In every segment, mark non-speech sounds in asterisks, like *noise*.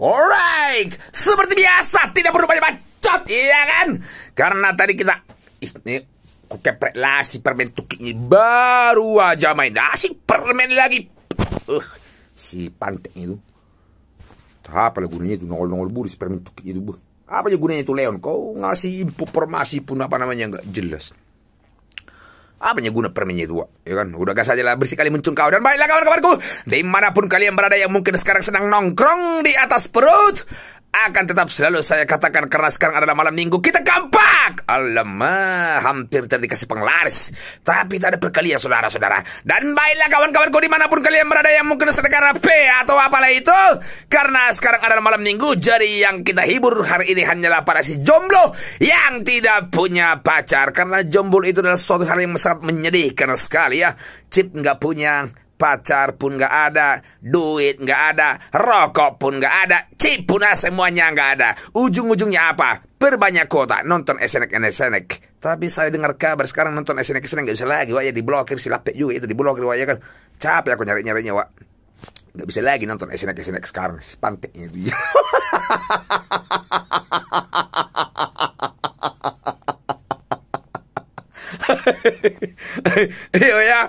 Alright, seperti biasa tidak perlu banyak bacot, iya kan? Karena tadi kita ini ku lah si permen tukiknya baru aja main. dah si permen lagi. Uh, si pantek itu. Apa lah gunanya itu nongol-nongol buris permen tukiknya itu. Apa aja gunanya itu Leon? Kau ngasih informasi pun apa namanya nggak jelas. Apa yang guna permennya dua? Ya kan? Udah gak saja lah kali muncung kau. Dan baiklah kawan-kawanku. Dimanapun kalian berada yang mungkin sekarang sedang nongkrong di atas perut. Akan tetap selalu saya katakan karena sekarang adalah malam minggu kita kampak. Alamak, hampir tadi kasih penglaris. Tapi tak ada perkalian saudara-saudara. Dan baiklah kawan-kawanku dimanapun kalian berada yang mungkin sedekah P atau apalah itu. Karena sekarang adalah malam minggu jadi yang kita hibur hari ini hanyalah para si jomblo yang tidak punya pacar. Karena jomblo itu adalah suatu hal yang sangat menyedihkan sekali ya. Chip nggak punya pacar pun gak ada, duit gak ada, rokok pun gak ada, pun semuanya gak ada. Ujung-ujungnya apa? Perbanyak kuota, nonton SNK-SNK. Tapi saya dengar kabar sekarang nonton SNK-SNK gak bisa lagi, wak ya diblokir si lapet juga itu diblokir wak ya kan. Capek aku nyari-nyarinya wak. Gak bisa lagi nonton SNK-SNK sekarang, si dia. *laughs* Iya ya,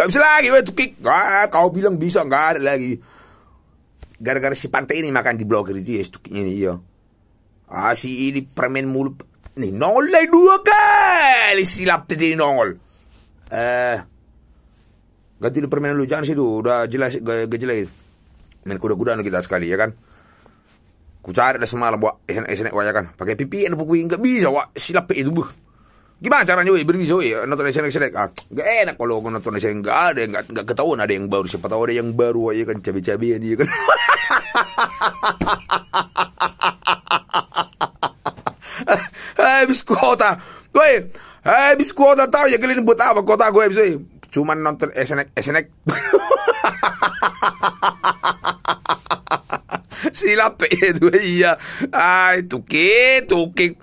Gak bisa lagi, weh tukik. Ah, kau bilang bisa, gak ada lagi. Gara-gara si pantai ini makan di blogger itu, ya, tukiknya ini, iya. Ah, si ini permen mulut. Nih, nongol lagi dua kali si lapte ini nongol. Eh, ganti dulu permen lu, jangan situ, udah jelas, gak, gak jelas. Main kuda-kudaan kita sekali, ya kan? Ku cari dah semalam, buat SNS, wak, ya kan? Pakai pipi, enak anu pukuin, gak bisa, wak, silap itu, buh. Gimana caranya weh berbisa weh nonton snack-snack ah, Gak enak kalau nonton sini Gak ada yang gak, gak ketahuan ada yang baru Siapa tahu ada yang baru aja kan cabai-cabian dia kan *laughs* Habis kuota Weh Habis kuota tahu ya kalian buat apa kuota gue habis weh Cuman nonton esenek esenek *laughs* silap itu iya Ay ah, tukik tukik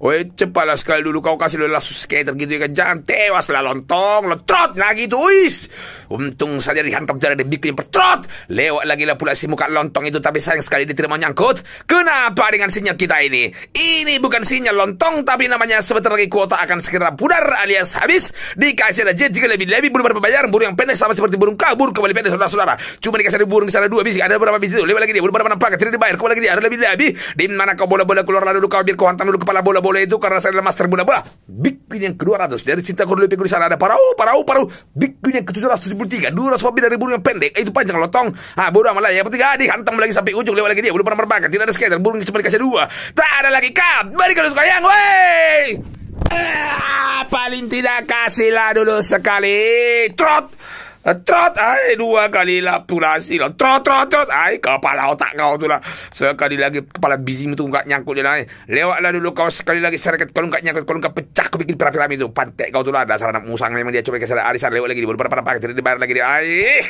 Woi cepatlah sekali dulu kau kasih lelah skater gitu ya kan. Jangan tewas lah lontong, letrot lah gitu. Uis. Untung saja dihantam jalan dan bikin petrot Lewat lagi lah pula si muka lontong itu tapi sayang sekali diterima nyangkut. Kenapa dengan sinyal kita ini? Ini bukan sinyal lontong tapi namanya sebentar lagi kuota akan segera pudar alias habis. Dikasih aja jika lebih-lebih berapa bayar. burung yang pendek sama seperti burung kabur kembali pendek saudara-saudara. Cuma dikasih ada burung di sana dua biji, ada berapa biji itu? Lewat lagi dia, Burung berapa nampak, tidak dibayar, kembali lagi dia, ada lebih-lebih. Di mana kau bola-bola keluar lalu kau biar kau hantam dulu kepala bola-bola boleh itu karena saya adalah master bunda bola. Bikin yang ke-200 dari cinta kurang lebih di sana ada parau, parau, parau. Bikin yang ke-773, 200 lebih dari burung yang pendek. itu panjang lotong. Ah, bodoh malah yang penting ah, dihantam lagi sampai ujung lewat lagi dia burung pernah berbakat. Tidak ada skater, burung cuma dikasih dua. Tak ada lagi kap. Mari kalau yang, wey. Ah, paling tidak kasihlah dulu sekali. Trot. Eh, trot, ay, dua kali lap tu lah Trot, trot, trot. Ay, kepala otak kau tu lah. Sekali lagi kepala bising tu enggak nyangkut dia lah. Lewatlah dulu kau sekali lagi serket Kalau enggak nyangkut, kalau enggak pecah, kau bikin piramid itu. Pantek kau tu lah. Dasar anak musang memang dia coba ke sana. Arisan lewat lagi. di beberapa pada pakai. Dia barat lagi dia. Ay,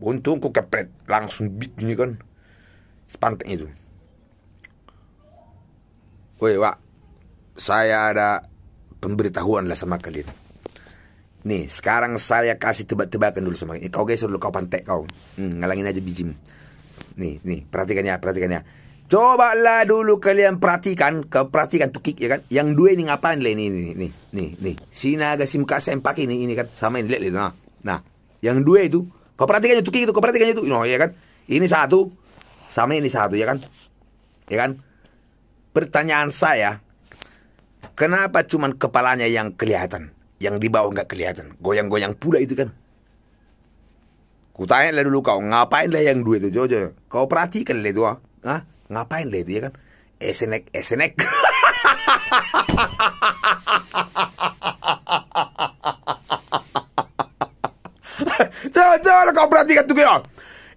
untung ku kepret. Langsung bit ni kan. Pantek itu. Woi, Wak. Saya ada pemberitahuan lah sama kalian. Nih, sekarang saya kasih tebak-tebakan dulu sama ini. Kau geser dulu, kau pantek kau. Hmm, ngalangin aja bijim. Nih, nih, perhatikan ya, perhatikan ya. Cobalah dulu kalian perhatikan, ke perhatikan tuh kick ya kan. Yang dua ini ngapain lah ini, nih nih nih. Si naga simkasa yang empak ini, ini kan sama ini, lihat, lihat. Nah, nah, yang dua itu, kau perhatikan tuh kick itu, kau perhatikan itu, Oh ya kan. Ini satu, sama ini satu, ya kan, ya kan. Pertanyaan saya, kenapa cuman kepalanya yang kelihatan? yang di bawah nggak kelihatan. Goyang-goyang pula itu kan. Kutanya lah dulu kau, ngapain lah yang dua itu Jojo? Kau perhatikan lah itu ah. Hah? Ngapain lah itu ya kan? Esenek, eh, esenek. Eh, *laughs* Jojo, kau perhatikan tuh kau.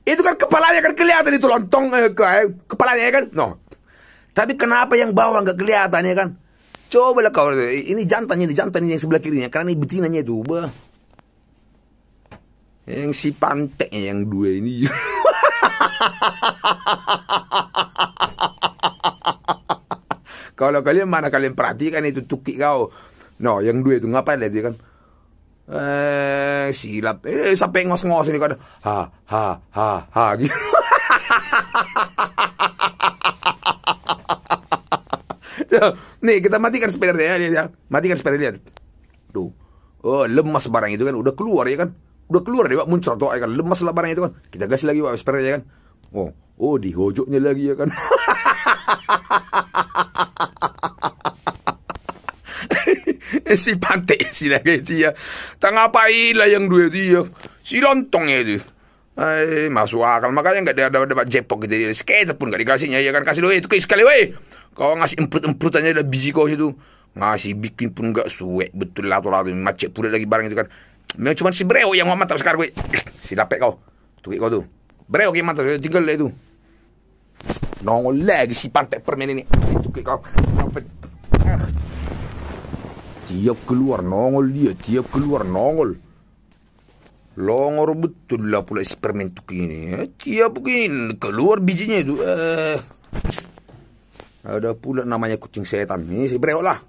Itu kan kepalanya kan kelihatan itu lontong eh, eh, kepalanya ya kan. No. Tapi kenapa yang bawah nggak kelihatan ya kan? Coba lah kau ini jantannya, ini jantan yang sebelah kirinya karena ini betinanya itu, bah. Yang si panteknya yang dua ini. *laughs* Kalau kalian mana kalian perhatikan itu tukik kau. No, yang dua itu ngapain lah dia kan? Eh, silap. Eh, sampai ngos-ngos ini kan. Ha, ha, ha, ha gitu. *laughs* Nih kita matikan speedernya ya, ya. Matikan dia Tuh. Oh, lemas barang itu kan udah keluar ya kan. Udah keluar dia Pak, muncrat tuh ya kan lemas lah barang itu kan. Kita gas lagi Pak speedernya ya kan. Oh, oh di hojoknya lagi ya kan. *laughs* si pantai si lagi dia. Ya. Tak ngapain lah yang dua ya. dia. Si lontongnya itu. Ay, eh, masuk akal makanya nggak dapat dapat jepok gitu skater pun gak dikasihnya ya kan kasih doi itu sekali weh Kau ngasih emput emputannya aja dah biji kau situ. Ngasih bikin pun enggak suwe betul lah tu lah Macet pula lagi barang itu kan. Memang cuma si Breo yang mantap sekarang gue. *sniffs* si dapet kau. Tukik kau tu. Breo yang mantap. Tinggal lah itu. Nongol lagi si pantai permen ini. Tukik kau. Tiap keluar nongol dia. Tiap keluar nongol. Longor betul lah pula si permen tukik kini eh. Tiap mungkin keluar bijinya itu. Eh. Ada pula namanya kucing setan. Ini si breok lah.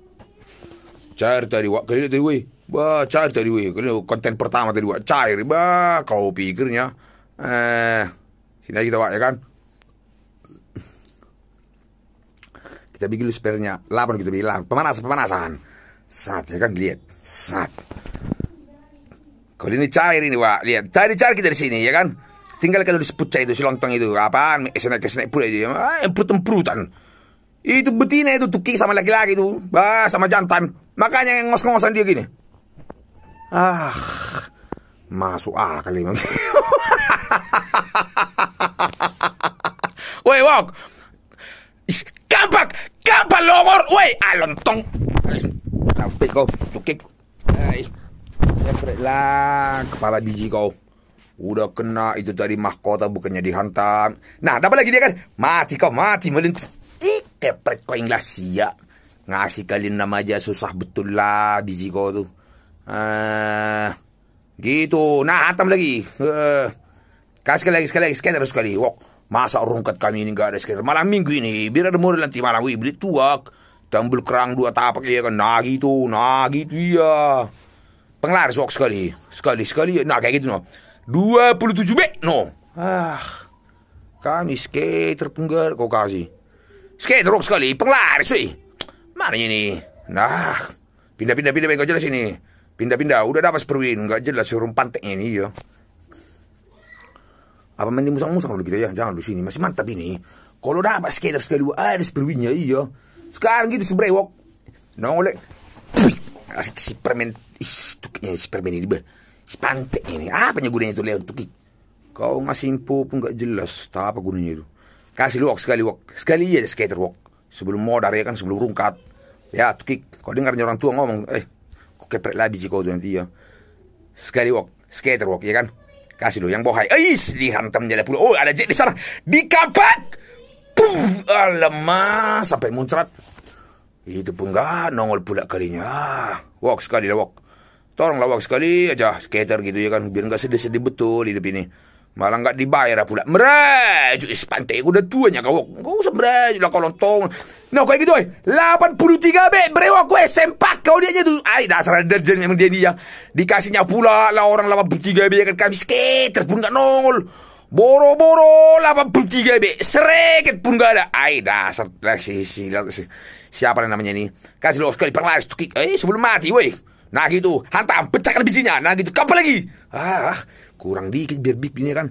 Cair tadi wak kali tadi weh. Bah, cair tadi weh. Kali konten pertama tadi wak cair. Bah, kau pikirnya. Eh, sini aja kita wak ya kan. Kita bikin dulu spernya. Lapan kita bilang. Pemanasan, pemanasan. Sat, ya kan lihat. Sat. Kali ini cair ini wak. Lihat. Tadi cair kita di sini ya kan. Tinggal kalau disebut cair itu si lontong itu. Apaan? esenek esenek pula dia. Ah, eh, emprut-emprutan. Itu betina itu tukik sama laki-laki itu. Bah, sama jantan. Makanya yang ngos-ngosan dia gini. Ah, masuk ah kali ini. Woi, wok. Kampak, kampak longor. Woi, alontong. Ah, Sampai kau, tukik. Hai. lah kepala biji kau. Udah kena itu tadi mahkota bukannya dihantam. Nah, dapat lagi dia kan? Mati kau, mati melintu kepret kau Inglasia. Ngasih kali nama aja susah betul lah biji kau tu. Uh, gitu. Nah, atam lagi. Uh, eh, kasih lagi, sekali lagi, sekali sekali. Wok, masa rungkat kami ini nggak ada sekali. Malam minggu ini, biar ada modal nanti malam. Wih, beli tuak. Tambul kerang dua tapak ya kan. Nah gitu, nah gitu ya. Penglaris wok sekali. Sekali, sekali. Nah kayak gitu no. dua 27 B no. Ah. Kami skater penggal kau kasih. Skedrok sekali, penglaris weh. Mana ini? Nah, pindah-pindah pindah enggak jelas ini. Pindah-pindah, udah dapat perwin, enggak jelas suruh pantek ini ya. Apa mending musang-musang dulu kita ya, jangan di sini, masih mantap ini. Kalau dapat skater sekali dua ada perwinnya iya. Sekarang gitu sebrewok. Nongolek. Asik si permen, ih, tuknya si permen ini bah. Si ini, apa gunanya itu Leon tukik? Kau ngasih info pun enggak jelas, tak apa gunanya itu kasih lu walk sekali walk sekali aja iya skater walk sebelum modar ya kan sebelum rungkat ya kick kau dengar orang tua ngomong eh kok keprek lagi sih kau tuh nanti ya sekali walk skater walk ya kan kasih lu yang bohai ais dihantam jadi pula oh ada jet di sana di kapak alamak sampai muncrat itu pun gak nongol pula kalinya walk sekali lah walk tolonglah walk sekali aja skater gitu ya kan biar gak sedih-sedih betul hidup ini. Malah nggak dibayar pula. Merajuk is pantai udah tuanya kau. Kau usah merajuk lah kau lontong. Nah kau gitu oi. 83 be Berewa aku eh, sempak kau dia tu. Ai dasar derjen memang dia dia. Ya. Dikasihnya pula lah orang 83 be kan kami skater pun nggak nongol. Boro-boro 83 be sereket pun nggak ada. Ai dasar si si siapa namanya ini. Kasih lo sekali perlahan Eh sebelum mati weh Nah gitu, hantam, pecahkan bisinya Nah gitu, kapan lagi? Ah, Ah, kurang dikit biar big ini kan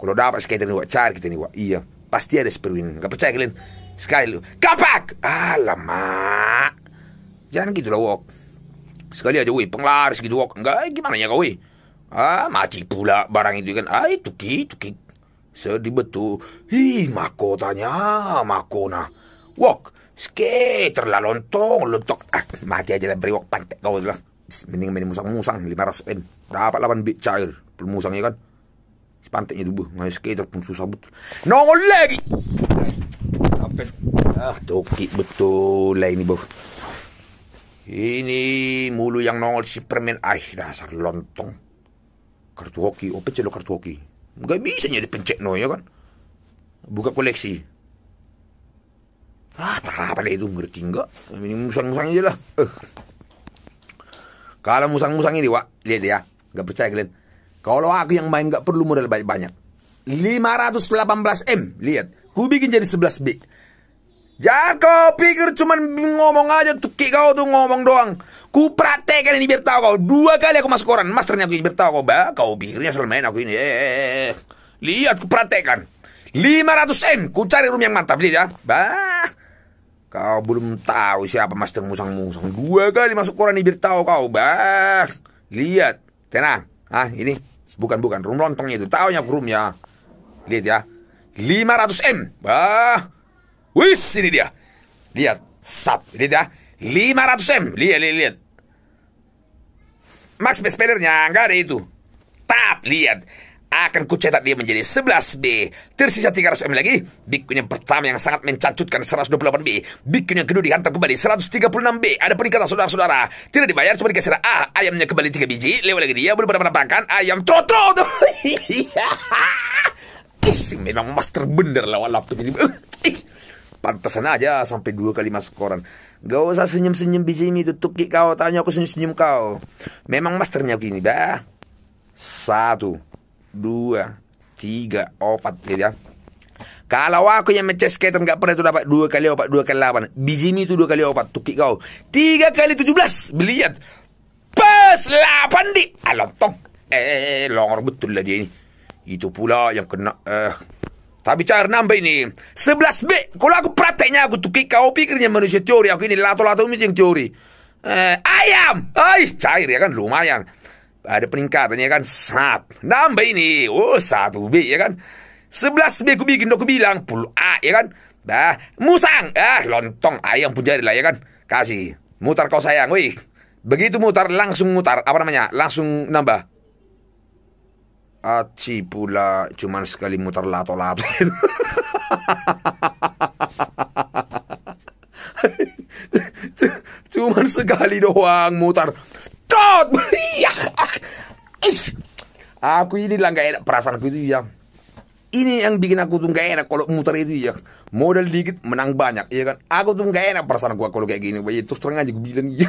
kalau dapat sekali ini cari kita nih wak iya pasti ada seperti gak nggak percaya kalian sekali lu kapak alamak jangan gitu lah wok sekali aja woi penglaris gitu wok enggak eh, gimana ya kau ah mati pula barang itu kan ah itu ki itu ki sedih betul hi makotanya makona wok skater lah lontong lontok ah mati aja lah beri wok pantek kau lah mending mending musang musang lima ratus m dapat lawan bit cair musangnya kan, 반땡이 dulu 아니 skater pun susah betul. Nongol lagi, sampai ah, toki betul lah ini Ini mulu yang nongol si permen ah dasar lontong kartu hoki oh lo kartu hoki nggak bisa nyari pencet no ya kan buka koleksi ah apa lah itu ngerti enggak ini musang-musang aja lah eh. kalau musang-musang ini wak lihat ya nggak percaya kalian kalau aku yang main gak perlu modal banyak-banyak. 518 M, lihat. Ku bikin jadi 11 B. Jangan kau pikir cuman ngomong aja tuh kau tuh ngomong doang. Ku praktekan ini biar tahu kau. Dua kali aku masuk koran, masternya aku ini biar tahu kau. Bah, kau pikirnya selama main aku ini. Eh, eh, eh, eh. lihat ku praktekan. 500 M, ku cari room yang mantap lihat ya. Bah, kau belum tahu siapa master musang-musang. Dua kali masuk koran ini biar tahu kau. Bah, lihat. Tenang. Ah, ini Bukan bukan rum lontong itu. tahu rum ya Lihat ya. 500 M. Wah. Wis ini dia. Lihat. Sap. Lihat ya. 500 M. Lihat lihat lihat. Max bespedernya nggak ada itu. Tap lihat akan kucetak dia menjadi 11B. Tersisa 300M lagi, bikunya yang pertama yang sangat mencacutkan 128B. bikunya yang kedua dihantam kembali 136B. Ada peningkatan saudara-saudara. Tidak dibayar, cuma dikasih A. Ah, ayamnya kembali 3 biji, lewat lagi dia, belum pernah menampakkan ayam trotro. *laughs* Isi memang master bener lawan laptop ini. Pantesan aja sampai dua kali masuk koran. Gak usah senyum-senyum biji ini tutup kau, tanya aku senyum-senyum kau. Memang masternya gini, dah Satu dua, tiga, oh, empat gitu ya. Kalau aku yang mencet skater nggak pernah itu dapat dua kali opat, dua kali delapan. sini itu dua kali opat, tukik kau. Tiga kali tujuh belas, beliat. Pas delapan di alontong. Ah, eh, eh, eh, eh, longor betul lah dia ini. Itu pula yang kena. Eh, tapi cara nambah ini 11B Kalau aku prakteknya aku tukik kau pikirnya manusia teori Aku ini lato-lato ini yang teori eh, Ayam Ay, cair ya kan lumayan ada peningkatan kan. Sap. Nambah ini. Oh satu B ya kan. Sebelas B aku bikin aku bilang. Puluh A ya kan. Dah. Musang. Ah lontong ayam pun jadi lah ya kan. Kasih. Mutar kau sayang. Wih. Begitu mutar langsung mutar. Apa namanya? Langsung nambah. Aci pula cuman sekali mutar lato-lato *laughs* cuman sekali doang mutar Bacot! *laughs* Ya. aku ini lah gak enak perasaan aku itu ya. Ini yang bikin aku tuh gak enak kalau muter itu ya. Modal dikit menang banyak iya kan. Aku tuh gak enak perasaan aku kalau kayak gini. Bayi ya, terus terang aja gue bilang ya.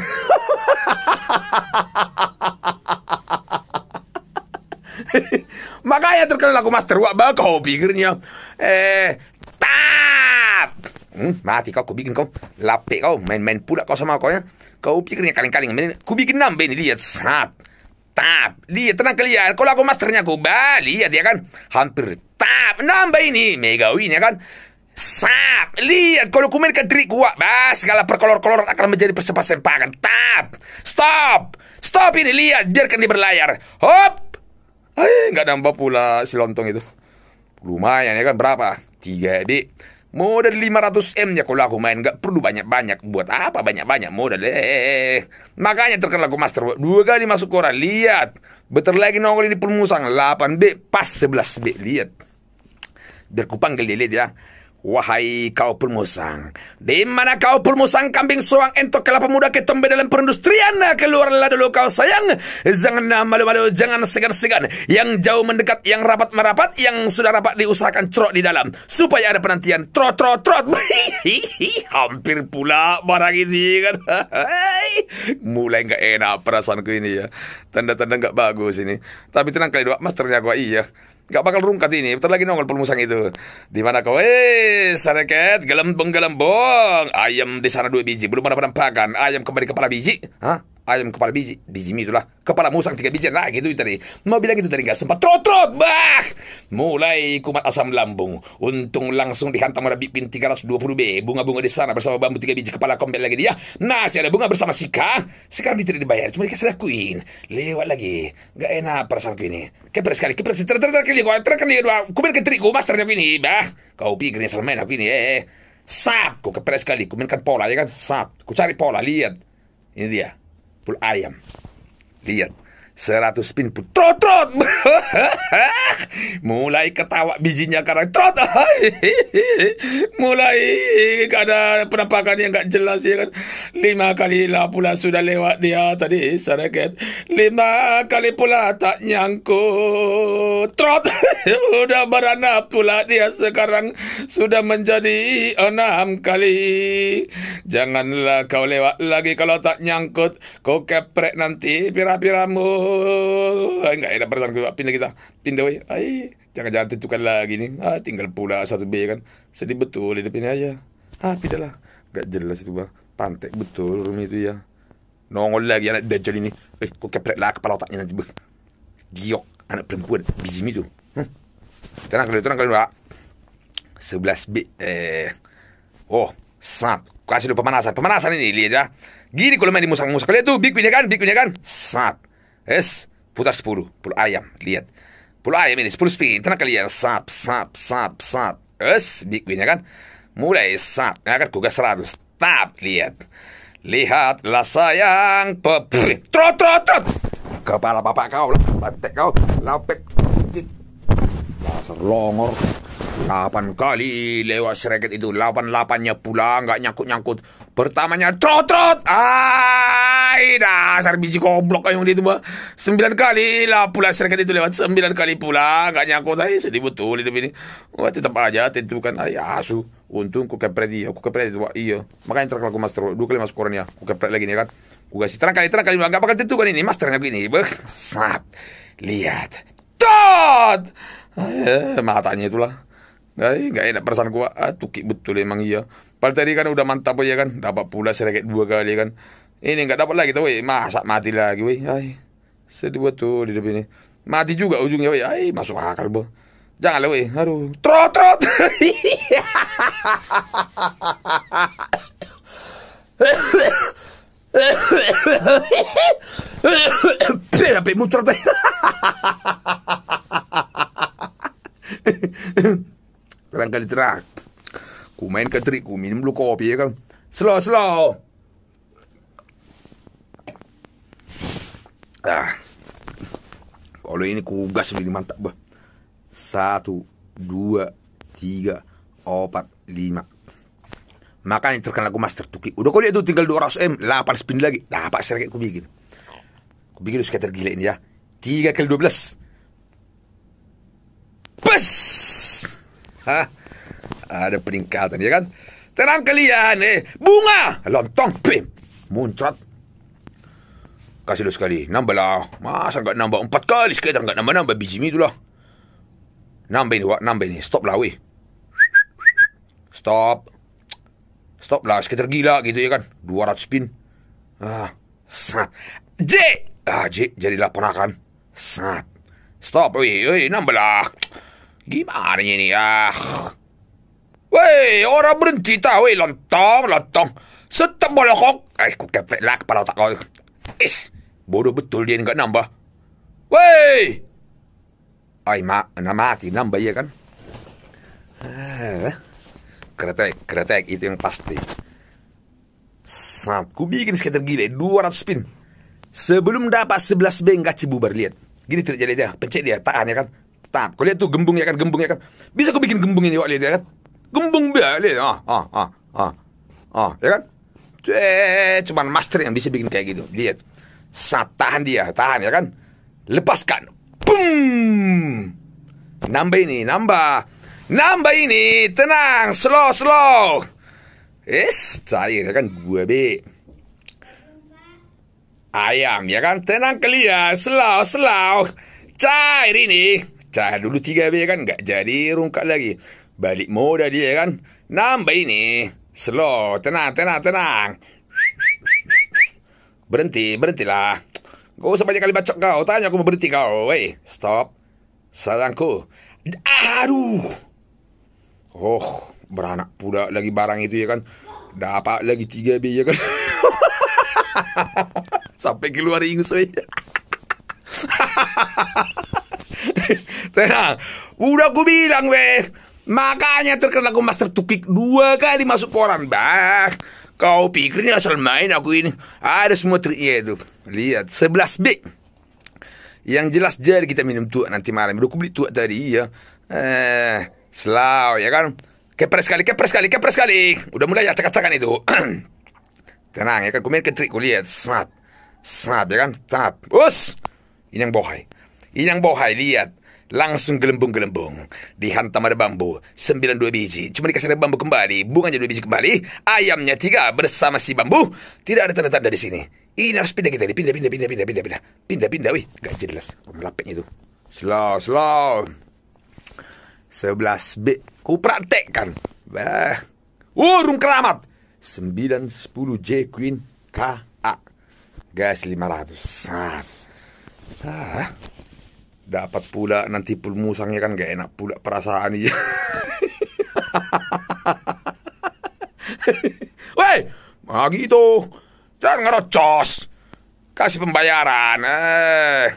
*laughs* Makanya terkenal aku master wak bang kau pikirnya. Eh, tap. Hmm, mati kau, aku bikin kau. Lapik kau, main-main pula kau sama kau ya. Kau pikirnya kaleng-kaleng. Ku bikin nambah ini, lihat. Sap. Tap. Lihat, tenang kalian. Kalau aku masternya aku lihat ya kan. Hampir. Tap. Nambah ini. Mega win ya kan. Sap, lihat kalau ku mainkan trik gua, bah segala perkolor-kolor akan menjadi persepak sempakan. Tap, stop, stop ini lihat, biarkan dia berlayar. Hop, eh nggak nambah pula si lontong itu. Lumayan ya kan berapa? Tiga di modal 500 M-nya kalau aku main nggak perlu banyak-banyak. Buat apa banyak-banyak modal? Eh, makanya terkenal aku master. Dua kali masuk koran. Lihat. Betul lagi nongol di permusang. 8B pas 11B. Lihat. Biar ku panggil dia lihat ya. Wahai kau pulmusang, di mana kau pulmusang kambing suang entok kelapa muda ketombe dalam perindustrian? Keluarlah dulu kau sayang, jangan malu-malu, jangan segan-segan. Yang jauh mendekat, yang rapat merapat, yang sudah rapat diusahakan trot di dalam supaya ada penantian. Trot, trot, trot. *laughs* Hampir pula barang ini kan. Mulai nggak enak perasaanku ini ya. Tanda-tanda nggak bagus ini. Tapi tenang kali dua, mas ternyata gua iya. Gak bakal rungkat ini. Bentar lagi nongol permusang itu. Di mana kau? Eh, sareket, gelembung-gelembung. Ayam di sana dua biji. Belum ada penampakan. Ayam kembali kepala biji. Hah? ayam kepala biji biji itulah kepala musang tiga biji nah gitu tadi mau bilang gitu tadi nggak sempat trot trot bah mulai kumat asam lambung untung langsung dihantam oleh bipin 320B bunga-bunga di sana bersama bambu tiga biji kepala kompet lagi dia nah si ada bunga bersama Sika sekarang dia tidak dibayar cuma dikasih queen lewat lagi nggak enak perasaanku ini kepres sekali kepres ter ter ter kali gua ter kali gua kumen keteriku masternya aku ini bah kau pikirnya ini aku ini eh, eh. sap ku kepres sekali kumen kan pola ya kan sap ku cari pola lihat ini dia Pul ayam. Lihat. Seratus pin pun trot trot. *laughs* Mulai ketawa bijinya karang trot. *laughs* Mulai ada penampakan yang gak jelas ya kan. Lima kali lah pula sudah lewat dia tadi sereket Lima kali pula tak nyangkut. Trot. *laughs* Sudah beranak pula dia sekarang sudah menjadi enam kali. Janganlah kau lewat lagi kalau tak nyangkut. Kau keprek nanti pira-piramu. Oh, enggak enak perasaan kita. Pindah kita. Pindah weh. Ay, jangan-jangan tentukan lagi nih. Ah, tinggal pula satu B kan. Sedih betul hidup ini aja. Ah, pindahlah. Enggak jelas itu, Bang. Pantek betul rumi itu ya. Nongol lagi anak dajal ini. Eh, kok keprek lah kepala otaknya nanti, Bang. Giok anak perempuan bizim itu. Hmm. Tenang kali tenang kali Pak. 11B eh oh sap kasih lu pemanasan pemanasan ini lihat ya gini kalau main di musak musak kalian tuh bikunya kan bikunya kan sap Es, putar sepuluh, puluh ayam, lihat. Puluh ayam ini, sepuluh spin, tenang kalian, sap, sap, sap, sap. Es, big ya kan? Mulai sap, ya kan? Kugas 100, tap, lihat. Lihatlah sayang, pebri, trot, trot, trot. Kepala bapak kau, lapet kau, lapet. Dasar longor. Kapan kali lewat sereket itu, lapan-lapannya pulang, nggak nyangkut-nyangkut. Pertamanya trot trot. Ai dasar biji goblok kayak dia tu Sembilan kali lah pula serangkat itu lewat sembilan kali pula. Gak nyangkut tadi sedih betul hidup ini. Wah tetap aja tentukan Ay, asu. Untung ku kepret dia, ku kepret itu iya. Makanya terkelaku aku master dua kali masuk koran ya. Ku kepret lagi nih ya kan. Ku kasih terang kali terang kali nggak bakal tentukan ini master nggak begini. Sap. Lihat. Tot. Eh, matanya itulah. Ay, gak enak perasaan gua. Ah, tukik betul emang iya. Pal tadi kan udah mantap aja kan. Dapat pula sereket dua kali kan. Ini gak dapat lagi tuh, weh. Masa mati lagi, weh. Ay, sedih betul di depan ini. Mati juga ujungnya, weh. Ay, masuk akal, boh. Jangan lah, weh. Aduh. Trot, trot. Hahaha. mucho kali terang. Ku main ketrik, ku minum dulu kopi ya kan. Slow, slow. Ah. Kalau ini ku gas ini mantap bah. Satu, dua, tiga, empat, lima. Makanya terkenal aku master tuki. Udah kau lihat tuh tinggal dua 200 M, 8 spin lagi. Nah, Pak Sergei ku bikin. Ku bikin scatter gila ini ya. tiga kali 12. Pes! Ada peningkatan ya kan? Tenang kalian eh. Bunga lontong pim. Muncrat. Kasih lu sekali. Nambahlah. Masa enggak nambah empat kali sekali enggak nambah-nambah biji mi lah, Nambah ini, wak. Nambah ini. Stop lah, weh. Stop. Stop lah. Sekitar gila gitu ya kan. 200 pin. Ah. Snap. J. Ah, J. Jadilah ponakan. Snap. Stop, weh. Weh, nambah lah. Gimana ini ah? woi orang berhenti tahu, wei, lontong, lontong. Setem boleh kok. Eh, ku keplek lah kepala otak kau. Is, bodoh betul dia enggak nambah. woi, Ay, ma, nama mati nambah ya kan? Ah. Kretek, kretek, itu yang pasti. Saat ku bikin skater gile 200 spin, Sebelum dapat 11 bengkaci cibubar lihat. Gini terjadi jadi dia, pencet dia, tahan ya kan? Tap. Kau lihat tuh gembung ya kan, gembung ya kan. Bisa kau bikin gembung ini, wak lihat ya kan. Gembung biar lihat. Ah, ah, ah, ah. Ah, ya kan? Cee, eh, cuman master yang bisa bikin kayak gitu. Lihat. Saat tahan dia, tahan ya kan. Lepaskan. Boom. Nambah ini, nambah. Nambah ini, tenang, slow, slow. Yes, cair ya kan gue be. Ayam ya kan, tenang kalian, slow, slow. Cair ini. Pecah dulu tiga B kan nggak jadi rungkat lagi. Balik modal dia kan. Nambah ini. Slow, tenang, tenang, tenang. Berhenti, berhentilah. Kau usah banyak kali bacok kau. Tanya aku mau berhenti kau. Wey, stop. Sayangku. Aduh. Oh, beranak pula lagi barang itu ya kan. Dapat lagi tiga B ya kan. *laughs* Sampai keluar ingus. *laughs* Tenang. Udah gue bilang, weh. Makanya terkenal aku Master Tukik dua kali masuk koran, bah. Kau pikir ini asal main aku ini. Ada semua triknya itu. Lihat, sebelas b Yang jelas jadi kita minum tuh nanti malam. Udah aku beli tua tadi, ya. Eh, selaw ya kan? Kepres kali, kepres kali, kepres kali. Udah mulai ya cekat-cekat itu. *clears throat* Tenang, ya kan? Gue main ke trik, Gue lihat. Snap. Snap, ya kan? Tap. Us! Ini yang bohai. Yang bohai lihat langsung gelembung-gelembung dihantam ada bambu sembilan dua biji cuma dikasih ada bambu kembali bunganya dua biji kembali ayamnya tiga bersama si bambu tidak ada tanda-tanda di sini ini harus pindah kita pindah pindah pindah pindah pindah pindah pindah pindah wih gak jelas melapeknya itu slow slow sebelas B ku praktekkan bah urung keramat sembilan sepuluh J Queen K A gas lima ratus ah dapat pula nanti pul musangnya kan gak enak pula perasaan iya Woi, lagi gitu. Jangan ngerocos. Kasih pembayaran. Eh.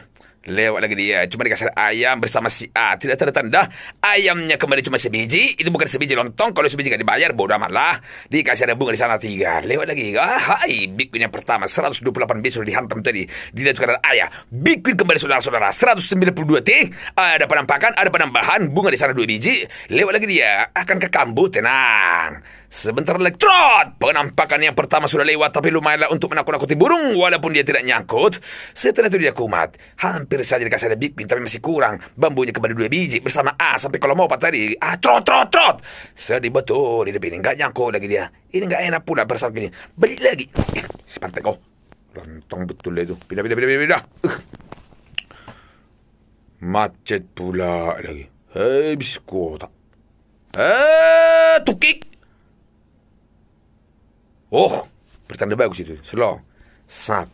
Lewat lagi dia, cuma dikasih ayam bersama si A. Tidak tanda-tanda, ayamnya kembali cuma sebiji. Itu bukan sebiji lontong, kalau sebiji gak dibayar, bodoh amat lah. Dikasih ada bunga di sana tiga. Lewat lagi, ah, hai, Big Queen yang pertama, 128 B sudah dihantam tadi. Dilihat juga ada ayah. bikin kembali saudara-saudara, 192 T. Ada penampakan, ada penambahan, bunga di sana dua biji. Lewat lagi dia, akan ke kambu, tenang. Sebentar elektrod! Penampakan yang pertama sudah lewat, tapi lumayanlah untuk menakut-nakuti burung walaupun dia tidak nyangkut. Setelah itu dia kumat. Hampir saja dikasih ada Big tapi masih kurang. Bambunya kembali dua biji bersama A sampai kalau mau tadi. Ah, trot, trot, trot! Sedih betul di depan ini. nyangkut lagi dia. Ini gak enak pula bersama gini. Beli lagi. Eh, si pantai kau. Lontong betul itu. Pindah, pindah, pindah, pindah. Uh. Macet pula lagi. Hei, biskota. Eh, tukik! Oh, pertanda bagus itu. Slow. Sap.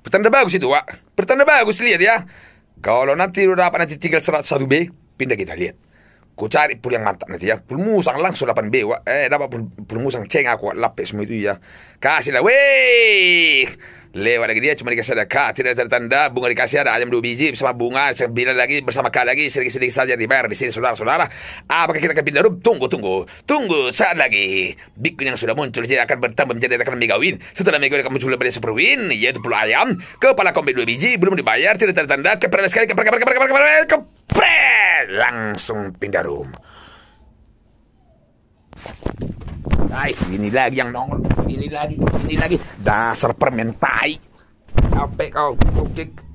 Pertanda bagus itu, Wak. Pertanda bagus, lihat ya. Kalau nanti udah dapat nanti tinggal satu b pindah kita lihat. Kau cari pul yang mantap nanti ya. Pul musang langsung 8B, Wak. Eh, dapat pul, pul musang ceng aku, lapis semua itu ya. Kasih lah, weh. Lewat lagi dia cuma dikasih ada K Tidak tanda Bunga dikasih ada ayam dua biji Bersama bunga Sembilan lagi Bersama K lagi Sedikit-sedikit saja dibayar di sini saudara-saudara Apakah ah, kita akan pindah room? Tunggu, tunggu Tunggu saat lagi bikin yang sudah muncul Jadi akan bertambah menjadi akan megawin Setelah megawin akan muncul lebih super win Yaitu puluh ayam Kepala kombi dua biji Belum dibayar Tidak ada tanda Keperan sekali Keperan, keperan, keperan, keperan, keperan Langsung pindah room Ay, ini lagi yang nongol. Ini lagi, ini lagi. Dasar permen tai. Apa kau? Oke.